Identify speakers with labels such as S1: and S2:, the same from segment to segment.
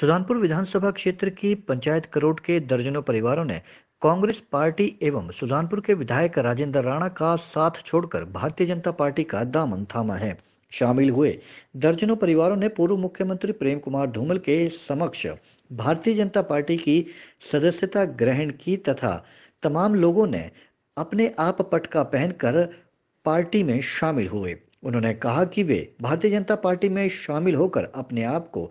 S1: सुजानपुर विधानसभा क्षेत्र की पंचायत करोड़ के दर्जनों परिवारों ने कांग्रेस पार्टी एवं सुजानपुर के विधायक राजेंद्र राणा का साथ छोड़कर भारतीय जनता पार्टी का दामन थामा है शामिल हुए दर्जनों परिवारों ने पूर्व मुख्यमंत्री प्रेम कुमार धूमल के समक्ष भारतीय जनता पार्टी की सदस्यता ग्रहण की तथा तमाम लोगों ने अपने आप पटका पहनकर पार्टी में शामिल हुए उन्होंने कहा कि वे भारतीय जनता पार्टी में शामिल होकर अपने आप को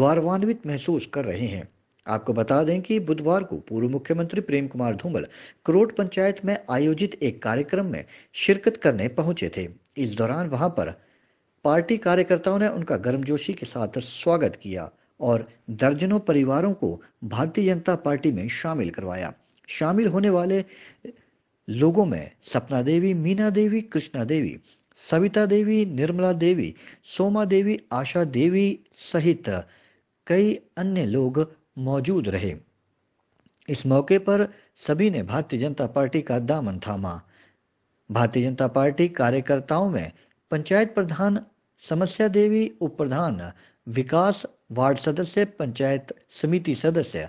S1: गौरवान्वित महसूस कर रहे हैं आपको बता दें कि बुधवार को पूर्व मुख्यमंत्री प्रेम कुमार धूमल करोट पंचायत में आयोजित एक कार्यक्रम में शिरकत करने पहुंचे थे इस दौरान वहां पर पार्टी कार्यकर्ताओं ने उनका गर्मजोशी के साथ स्वागत किया और दर्जनों परिवारों को भारतीय जनता पार्टी में शामिल करवाया शामिल होने वाले लोगों में सपना देवी मीना देवी कृष्णा देवी सविता देवी निर्मला देवी सोमा देवी आशा देवी सहित कई अन्य लोग मौजूद रहे इस मौके पर सभी ने भारतीय जनता पार्टी का दामन थामा भारतीय जनता पार्टी कार्यकर्ताओं में पंचायत प्रधान समस्या देवी उप प्रधान विकास वार्ड सदस्य पंचायत समिति सदस्य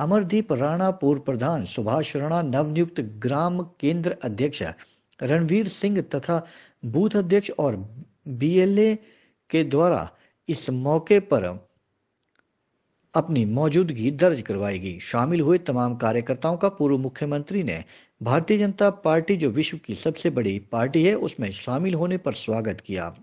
S1: अमरदीप राणा पूर्व प्रधान सुभाष राणा नवनियुक्त ग्राम केंद्र अध्यक्ष रणवीर सिंह तथा बूथ अध्यक्ष और बीएलए के द्वारा इस मौके पर अपनी मौजूदगी दर्ज करवाएगी शामिल हुए तमाम कार्यकर्ताओं का पूर्व मुख्यमंत्री ने भारतीय जनता पार्टी जो विश्व की सबसे बड़ी पार्टी है उसमें शामिल होने पर स्वागत किया